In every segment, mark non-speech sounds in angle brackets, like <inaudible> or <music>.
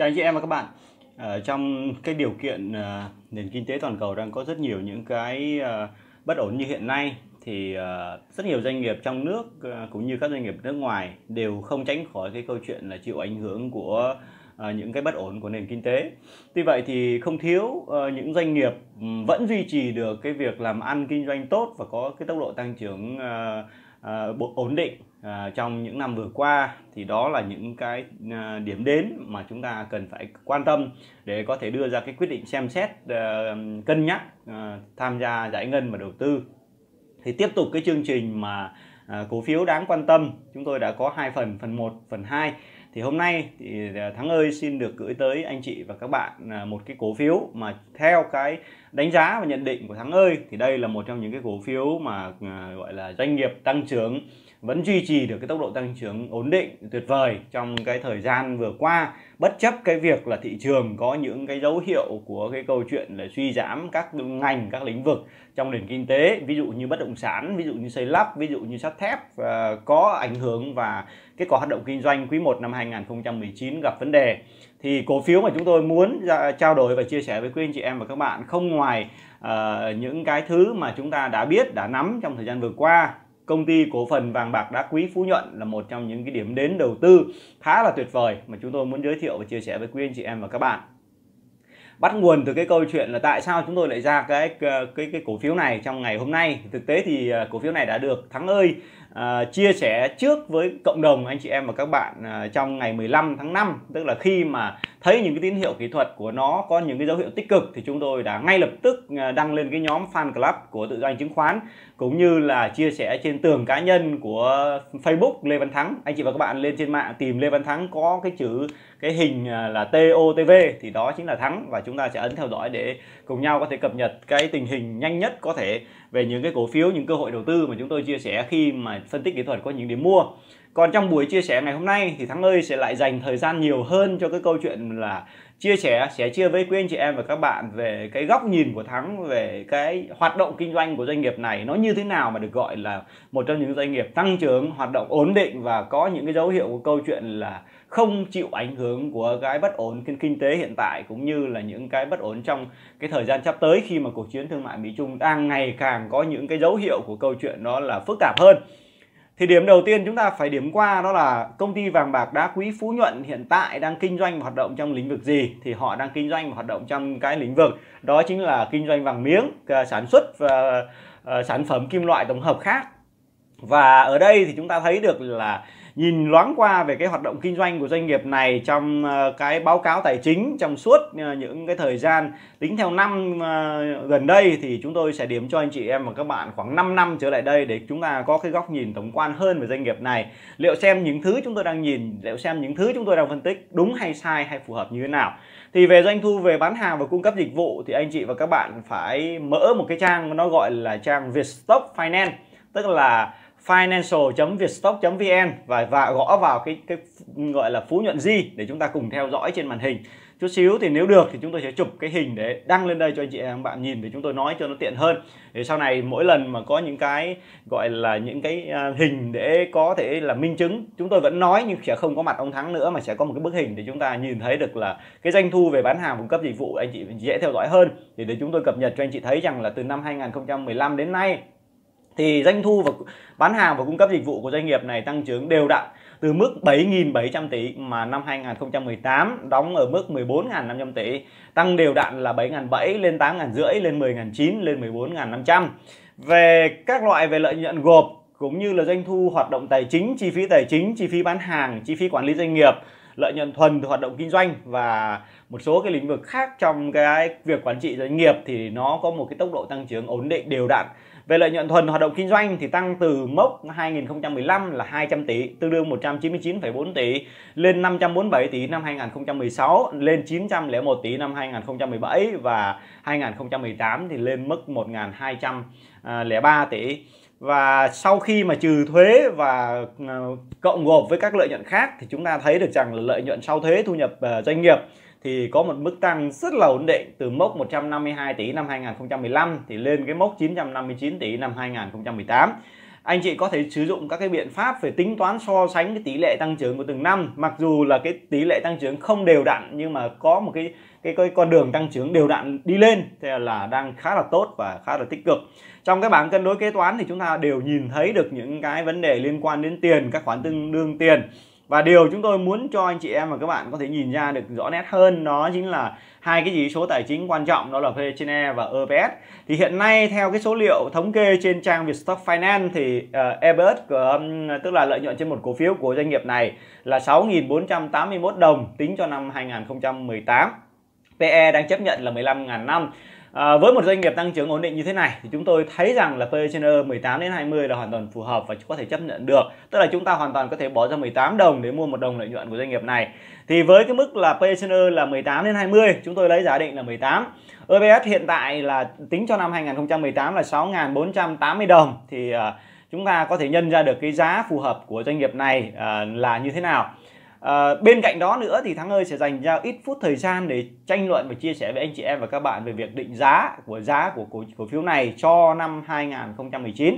chào anh chị em và các bạn ở ờ, trong cái điều kiện ờ, nền kinh tế toàn cầu đang có rất nhiều những cái ờ, bất ổn như hiện nay thì rất nhiều doanh nghiệp trong nước cũng như các doanh nghiệp nước ngoài đều không tránh khỏi cái câu chuyện là chịu ảnh hưởng của những cái bất ổn của nền kinh tế. Tuy vậy thì không thiếu những doanh nghiệp vẫn duy trì được cái việc làm ăn kinh doanh tốt và có cái tốc độ tăng trưởng ổn định à, trong những năm vừa qua thì đó là những cái à, điểm đến mà chúng ta cần phải quan tâm để có thể đưa ra cái quyết định xem xét à, cân nhắc à, tham gia giải ngân và đầu tư thì tiếp tục cái chương trình mà à, cổ phiếu đáng quan tâm chúng tôi đã có hai phần phần 1 phần 2 thì hôm nay thì à, thắng ơi xin được gửi tới anh chị và các bạn à, một cái cổ phiếu mà theo cái đánh giá và nhận định của thắng ơi thì đây là một trong những cái cổ phiếu mà à, gọi là doanh nghiệp tăng trưởng vẫn duy trì được cái tốc độ tăng trưởng ổn định tuyệt vời trong cái thời gian vừa qua bất chấp cái việc là thị trường có những cái dấu hiệu của cái câu chuyện là suy giảm các ngành các lĩnh vực trong nền kinh tế ví dụ như bất động sản ví dụ như xây lắp ví dụ như sắt thép ờ, có ảnh hưởng và kết quả hoạt động kinh doanh quý 1 năm 2019 gặp vấn đề thì cổ phiếu mà chúng tôi muốn trao đổi và chia sẻ với quý anh chị em và các bạn không ngoài uh, những cái thứ mà chúng ta đã biết đã nắm trong thời gian vừa qua công ty cổ phần vàng bạc đá quý Phú Nhuận là một trong những cái điểm đến đầu tư khá là tuyệt vời mà chúng tôi muốn giới thiệu và chia sẻ với quý anh chị em và các bạn bắt nguồn từ cái câu chuyện là tại sao chúng tôi lại ra cái cái cái cổ phiếu này trong ngày hôm nay thực tế thì à, cổ phiếu này đã được thắng ơi À, chia sẻ trước với cộng đồng anh chị em và các bạn à, trong ngày 15 tháng 5 tức là khi mà thấy những cái tín hiệu kỹ thuật của nó có những cái dấu hiệu tích cực thì chúng tôi đã ngay lập tức à, đăng lên cái nhóm fan club của tự doanh chứng khoán cũng như là chia sẻ trên tường cá nhân của Facebook Lê Văn Thắng anh chị và các bạn lên trên mạng tìm Lê Văn Thắng có cái chữ cái hình à, là TOTV thì đó chính là Thắng và chúng ta sẽ ấn theo dõi để cùng nhau có thể cập nhật cái tình hình nhanh nhất có thể về những cái cổ phiếu những cơ hội đầu tư mà chúng tôi chia sẻ khi mà phân tích kỹ thuật có những điểm mua còn trong buổi chia sẻ ngày hôm nay thì Thắng ơi sẽ lại dành thời gian nhiều hơn cho cái câu chuyện là chia sẻ sẽ chia với quý anh chị em và các bạn về cái góc nhìn của Thắng về cái hoạt động kinh doanh của doanh nghiệp này nó như thế nào mà được gọi là một trong những doanh nghiệp tăng trưởng, hoạt động ổn định và có những cái dấu hiệu của câu chuyện là không chịu ảnh hưởng của cái bất ổn kinh, kinh tế hiện tại cũng như là những cái bất ổn trong cái thời gian sắp tới khi mà cuộc chiến thương mại Mỹ Trung đang ngày càng có những cái dấu hiệu của câu chuyện đó là phức tạp hơn thì điểm đầu tiên chúng ta phải điểm qua đó là công ty vàng bạc đá quý Phú Nhuận hiện tại đang kinh doanh và hoạt động trong lĩnh vực gì thì họ đang kinh doanh và hoạt động trong cái lĩnh vực đó chính là kinh doanh vàng miếng ờ, sản xuất và ờ, sản phẩm kim loại tổng hợp khác và ở đây thì chúng ta thấy được là nhìn loáng qua về cái hoạt động kinh doanh của doanh nghiệp này trong ờ, cái báo cáo tài chính trong suốt ờ, những cái thời gian tính theo năm ờ, gần đây thì chúng tôi sẽ điểm cho anh chị em và các bạn khoảng 5 năm trở lại đây để chúng ta có cái góc nhìn tổng quan hơn về doanh nghiệp này liệu xem những thứ chúng tôi đang nhìn liệu xem những thứ chúng tôi đang phân tích đúng hay sai hay phù hợp như thế nào thì về doanh thu về bán hàng và cung cấp dịch vụ thì anh chị và các bạn phải mở một cái trang nó gọi là trang Vietstock Finance tức là financial.vietstock.vn và và gõ vào cái cái gọi là phú nhuận gì để chúng ta cùng theo dõi trên màn hình chút xíu thì nếu được thì chúng tôi sẽ chụp cái hình để đăng lên đây cho anh chị em bạn nhìn để chúng tôi nói cho nó tiện hơn để sau này mỗi lần mà có những cái gọi là những cái à, hình để có thể là minh chứng chúng tôi vẫn nói nhưng sẽ không có mặt ông thắng nữa mà sẽ có một cái bức hình để chúng ta nhìn thấy được là cái doanh thu về bán hàng cung cấp dịch vụ anh chị dễ theo dõi hơn thì để chúng tôi cập nhật cho anh chị thấy rằng là từ năm 2015 đến nay thì doanh thu và bán hàng và cung cấp dịch vụ của doanh nghiệp này tăng trưởng đều đặn từ mức 7.700 tỷ mà năm 2018 đóng ở mức 14.500 tỷ tăng đều đặn là 7.700 lên 8.500 lên 10.900 lên 14.500 về các loại về lợi nhuận gộp cũng như là doanh thu hoạt động tài chính chi phí tài chính chi phí bán hàng chi phí quản lý doanh nghiệp lợi nhuận thuần từ hoạt động kinh doanh và một số cái lĩnh vực khác trong cái việc quản trị doanh nghiệp thì nó có một cái tốc độ tăng trưởng ổn định đều đặn về lợi nhuận thuần hoạt động kinh doanh thì tăng từ mốc 2015 là 200 tỷ, tương đương 199,4 tỷ lên 547 tỷ năm 2016, lên 901 tỷ năm 2017 và 2018 thì lên mức 1.203 tỷ và sau khi mà trừ thuế và ờ, cộng gộp với các lợi nhuận khác thì chúng ta thấy được rằng là lợi nhuận sau thuế thu nhập ờ, doanh nghiệp thì có một mức tăng rất là ổn định từ mốc 152 tỷ năm 2015 thì lên cái mốc 959 tỷ năm 2018 anh chị có thể sử dụng các cái biện pháp về tính toán so sánh cái tỷ lệ tăng trưởng của từng năm mặc dù là cái tỷ lệ tăng trưởng không đều đặn nhưng mà có một cái cái, cái con đường tăng trưởng đều đặn đi lên thì là đang khá là tốt và khá là tích cực trong cái bảng cân đối kế toán thì chúng ta đều nhìn thấy được những cái vấn đề liên quan đến tiền các khoản tương đương tiền và điều chúng tôi muốn cho anh chị em và các bạn có thể nhìn ra được rõ nét hơn đó chính là hai cái chỉ số tài chính quan trọng đó là P E và EPS thì hiện nay theo cái số liệu thống kê trên trang Vietstock Finance thì uh, ờ, EPS um, tức là lợi nhuận trên một cổ phiếu của doanh nghiệp này là 6.481 đồng tính cho năm 2018 PE đang chấp nhận là 15.000 năm À, với một doanh nghiệp tăng trưởng ổn định như thế này thì chúng tôi thấy rằng là p trên E 18 đến 20 là hoàn toàn phù hợp và có thể chấp nhận được. Tức là chúng ta hoàn toàn có thể bỏ ra 18 đồng để mua một đồng lợi nhuận của doanh nghiệp này. Thì với cái mức là p trên E là 18 đến 20, chúng tôi lấy giả định là 18. EPS hiện tại là tính cho năm 2018 là 6.480 đồng thì uh, chúng ta có thể nhân ra được cái giá phù hợp của doanh nghiệp này uh, là như thế nào Ờ, bên cạnh đó nữa thì Thắng ơi sẽ dành ra ít phút thời gian để tranh luận và chia sẻ với anh chị em và các bạn về việc định giá của giá của cổ, cổ phiếu này cho năm 2019.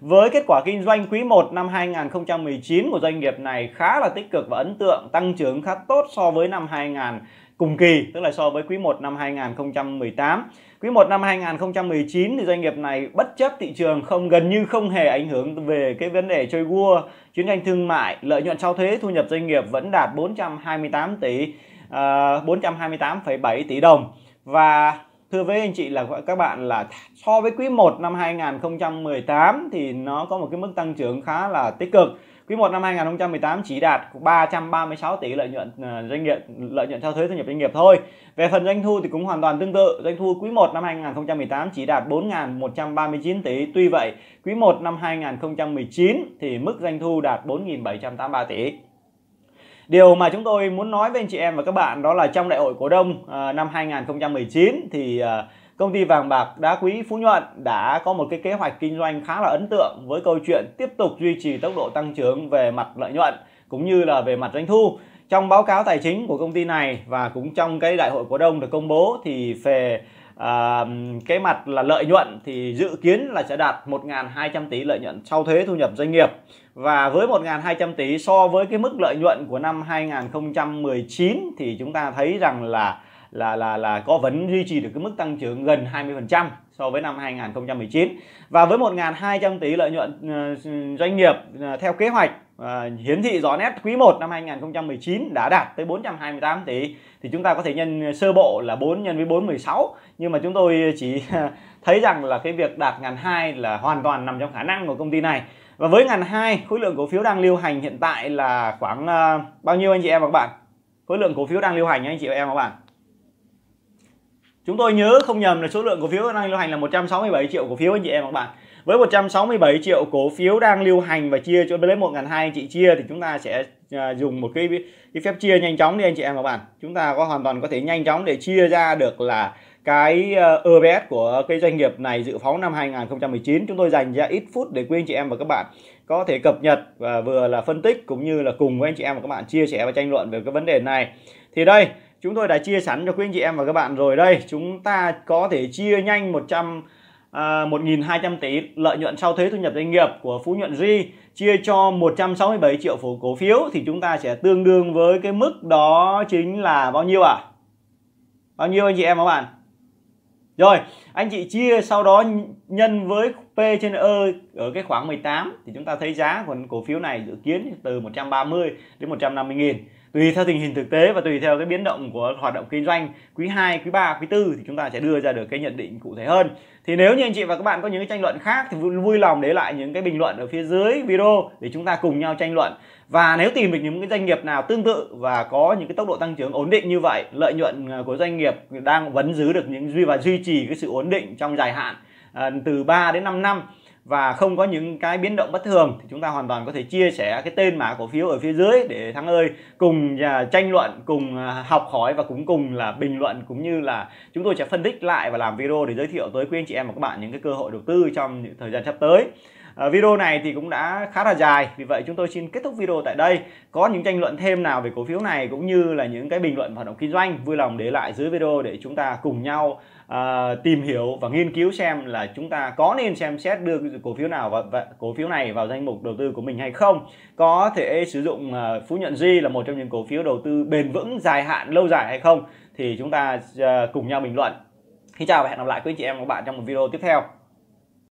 Với kết quả kinh doanh quý 1 năm 2019 của doanh nghiệp này khá là tích cực và ấn tượng, tăng trưởng khá tốt so với năm 2000 cùng kỳ, tức là so với quý 1 năm 2018. Quý 1 năm 2019 thì doanh nghiệp này bất chấp thị trường không gần như không hề ảnh hưởng về cái vấn đề chơi gua, chiến tranh thương mại, lợi nhuận sau thuế, thu nhập doanh nghiệp vẫn đạt 428 tỷ uh, à, 428,7 tỷ đồng và thưa với anh chị là các bạn là so với quý 1 năm 2018 thì nó có một cái mức tăng trưởng khá là tích cực. Quý 1 năm 2018 chỉ đạt 336 tỷ lợi nhuận ờ, doanh nghiệp lợi nhuận sau thuế thu nhập doanh nghiệp thôi. Về phần doanh thu thì cũng hoàn toàn tương tự, doanh thu quý 1 năm 2018 chỉ đạt 4.139 tỷ. Tuy vậy, quý 1 năm 2019 thì mức doanh thu đạt 4.783 tỷ. Điều mà chúng tôi muốn nói với anh chị em và các bạn đó là trong đại hội cổ đông à, năm 2019 thì à, công ty vàng bạc đá quý Phú Nhuận đã có một cái kế hoạch kinh doanh khá là ấn tượng với câu chuyện tiếp tục duy trì tốc độ tăng trưởng về mặt lợi nhuận cũng như là về mặt doanh thu. Trong báo cáo tài chính của công ty này và cũng trong cái đại hội cổ đông được công bố thì về à, cái mặt là lợi nhuận thì dự kiến là sẽ đạt 1.200 tỷ lợi nhuận sau thuế thu nhập doanh nghiệp và với 1.200 tỷ so với cái mức lợi nhuận của năm 2019 thì chúng ta thấy rằng là là là là có vẫn duy trì được cái mức tăng trưởng gần 20% so với năm 2019 và với 1.200 tỷ lợi nhuận ờ, doanh nghiệp ờ, theo kế hoạch ờ, hiển thị rõ nét quý 1 năm 2019 đã đạt tới 428 tỷ thì chúng ta có thể nhân sơ bộ là 4 nhân với 4 16 nhưng mà chúng tôi chỉ <laughs> thấy rằng là cái việc đạt ngàn hai là hoàn toàn nằm trong khả năng của công ty này và với ngàn hai khối lượng cổ phiếu đang lưu hành hiện tại là khoảng uh, bao nhiêu anh chị em và các bạn? Khối lượng cổ phiếu đang lưu hành nhé, anh chị em và các bạn. Chúng tôi nhớ không nhầm là số lượng cổ phiếu đang lưu hành là 167 triệu cổ phiếu anh chị em và các bạn. Với 167 triệu cổ phiếu đang lưu hành và chia cho lấy 1.200 anh chị chia thì chúng ta sẽ ờ, dùng một cái cái phép chia nhanh chóng đi anh chị em và các bạn. Chúng ta có hoàn toàn có thể nhanh chóng để chia ra được là cái ờ, EBS của cái doanh nghiệp này dự phóng năm 2019 chúng tôi dành ra ít phút để quý anh chị em và các bạn có thể cập nhật và vừa là phân tích cũng như là cùng với anh chị em và các bạn chia sẻ và tranh luận về cái vấn đề này thì đây chúng tôi đã chia sẵn cho quý anh chị em và các bạn rồi đây chúng ta có thể chia nhanh 100 À, 1.200 tỷ lợi nhuận sau thuế thu nhập doanh nghiệp của Phú Nhuận Ri chia cho 167 triệu phổ cổ phiếu thì chúng ta sẽ tương đương với cái mức đó chính là bao nhiêu ạ? À? Bao nhiêu anh chị em và các bạn? Rồi, anh chị chia sau đó nhân với P trên E ở cái khoảng 18 thì chúng ta thấy giá của cổ phiếu này dự kiến từ 130 đến 150 nghìn tùy theo tình hình thực tế và tùy theo cái biến động của hoạt động kinh doanh quý 2, quý 3, quý 4 thì chúng ta sẽ đưa ra được cái nhận định cụ thể hơn. Thì nếu như anh chị và các bạn có những cái tranh luận khác thì vui lòng để lại những cái bình luận ở phía dưới video để chúng ta cùng nhau tranh luận. Và nếu tìm được những cái doanh nghiệp nào tương tự và có những cái tốc độ tăng trưởng ổn định như vậy, lợi nhuận à, của doanh nghiệp đang vẫn giữ được những duy và duy trì cái sự ổn định trong dài hạn à, từ 3 đến 5 năm và không có những cái biến động bất thường thì chúng ta hoàn toàn có thể chia sẻ cái tên mã cổ phiếu ở phía dưới để thắng ơi cùng à, tranh luận cùng à, học hỏi và cũng cùng là bình luận cũng như là chúng tôi sẽ phân tích lại và làm video để giới thiệu tới quý anh chị em và các bạn những cái cơ hội đầu tư trong những thời gian sắp tới Ờ, video này thì cũng đã khá là dài vì vậy chúng tôi xin kết thúc video tại đây có những tranh luận thêm nào về cổ phiếu này cũng như là những cái bình luận hoạt động kinh doanh vui lòng để lại dưới video để chúng ta cùng nhau à, tìm hiểu và nghiên cứu xem là chúng ta có nên xem xét đưa cổ phiếu nào và, và cổ phiếu này vào danh mục đầu tư của mình hay không có thể sử dụng à, phú nhuận di là một trong những cổ phiếu đầu tư bền vững dài hạn lâu dài hay không thì chúng ta à, cùng nhau bình luận Xin chào và hẹn gặp lại quý anh chị em và các bạn trong một video tiếp theo